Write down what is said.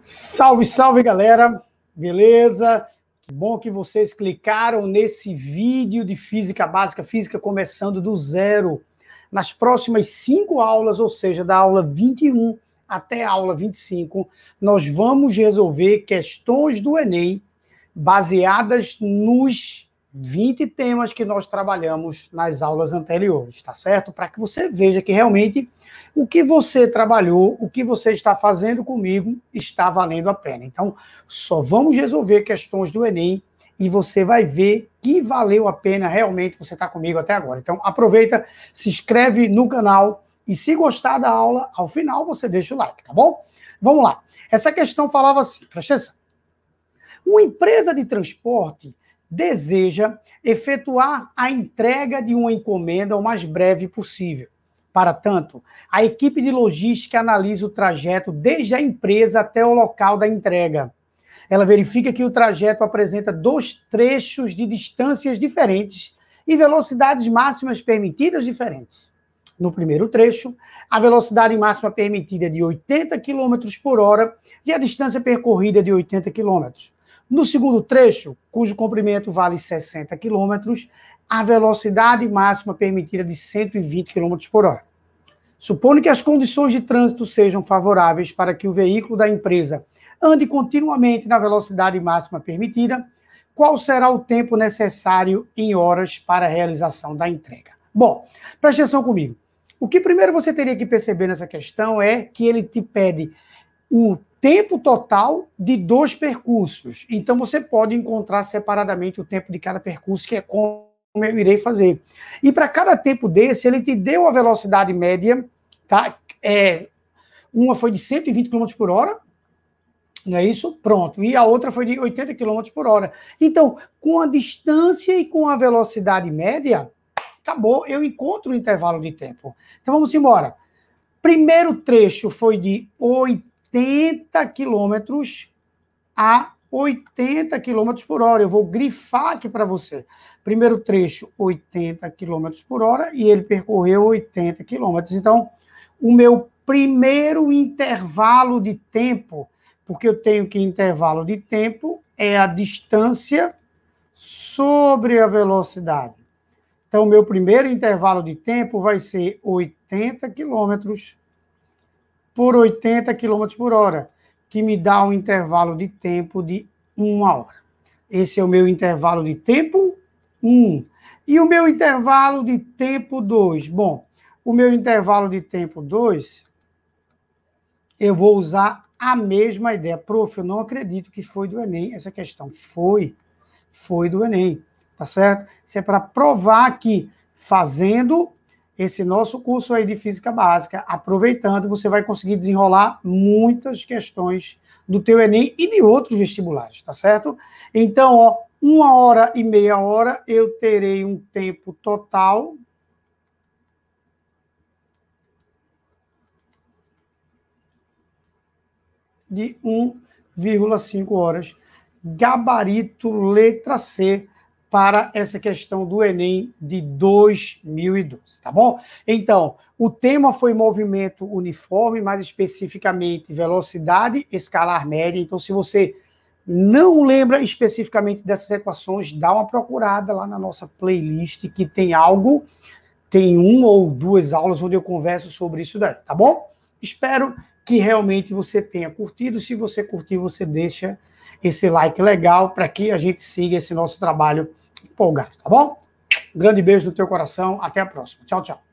Salve, salve galera, beleza? Que bom que vocês clicaram nesse vídeo de física básica, física começando do zero. Nas próximas cinco aulas, ou seja, da aula 21 até a aula 25, nós vamos resolver questões do Enem baseadas nos 20 temas que nós trabalhamos nas aulas anteriores, tá certo? Para que você veja que realmente o que você trabalhou, o que você está fazendo comigo, está valendo a pena. Então, só vamos resolver questões do Enem e você vai ver que valeu a pena realmente você estar tá comigo até agora. Então, aproveita, se inscreve no canal e se gostar da aula, ao final você deixa o like, tá bom? Vamos lá. Essa questão falava assim, presta atenção. Uma empresa de transporte deseja efetuar a entrega de uma encomenda o mais breve possível. Para tanto, a equipe de logística analisa o trajeto desde a empresa até o local da entrega. Ela verifica que o trajeto apresenta dois trechos de distâncias diferentes e velocidades máximas permitidas diferentes. No primeiro trecho, a velocidade máxima permitida é de 80 km por hora e a distância percorrida é de 80 km. No segundo trecho, cujo comprimento vale 60 km, a velocidade máxima permitida é de 120 km por hora. Supondo que as condições de trânsito sejam favoráveis para que o veículo da empresa ande continuamente na velocidade máxima permitida, qual será o tempo necessário em horas para a realização da entrega? Bom, preste atenção comigo. O que primeiro você teria que perceber nessa questão é que ele te pede o tempo total de dois percursos. Então você pode encontrar separadamente o tempo de cada percurso, que é como eu irei fazer. E para cada tempo desse, ele te deu a velocidade média, tá? É, uma foi de 120 km por hora, não é isso? Pronto. E a outra foi de 80 km por hora. Então, com a distância e com a velocidade média, acabou, eu encontro o intervalo de tempo. Então vamos embora. Primeiro trecho foi de 8 70 quilômetros a 80 km por hora. Eu vou grifar aqui para você. Primeiro trecho, 80 km por hora, e ele percorreu 80 km. Então, o meu primeiro intervalo de tempo, porque eu tenho que intervalo de tempo, é a distância sobre a velocidade. Então, o meu primeiro intervalo de tempo vai ser 80 quilômetros por 80 km por hora, que me dá um intervalo de tempo de uma hora. Esse é o meu intervalo de tempo 1. Um. E o meu intervalo de tempo 2? Bom, o meu intervalo de tempo 2, eu vou usar a mesma ideia. Prof, eu não acredito que foi do Enem essa questão. Foi, foi do Enem, tá certo? Isso é para provar que fazendo esse nosso curso aí de física básica, aproveitando, você vai conseguir desenrolar muitas questões do teu Enem e de outros vestibulares, tá certo? Então, ó, uma hora e meia hora eu terei um tempo total de 1,5 horas. Gabarito letra C para essa questão do Enem de 2012, tá bom? Então, o tema foi movimento uniforme, mais especificamente velocidade escalar média. Então, se você não lembra especificamente dessas equações, dá uma procurada lá na nossa playlist que tem algo, tem uma ou duas aulas onde eu converso sobre isso daí, tá bom? Espero que realmente você tenha curtido. Se você curtiu, você deixa esse like legal para que a gente siga esse nosso trabalho empolgado, tá bom? Um grande beijo no teu coração, até a próxima. Tchau, tchau.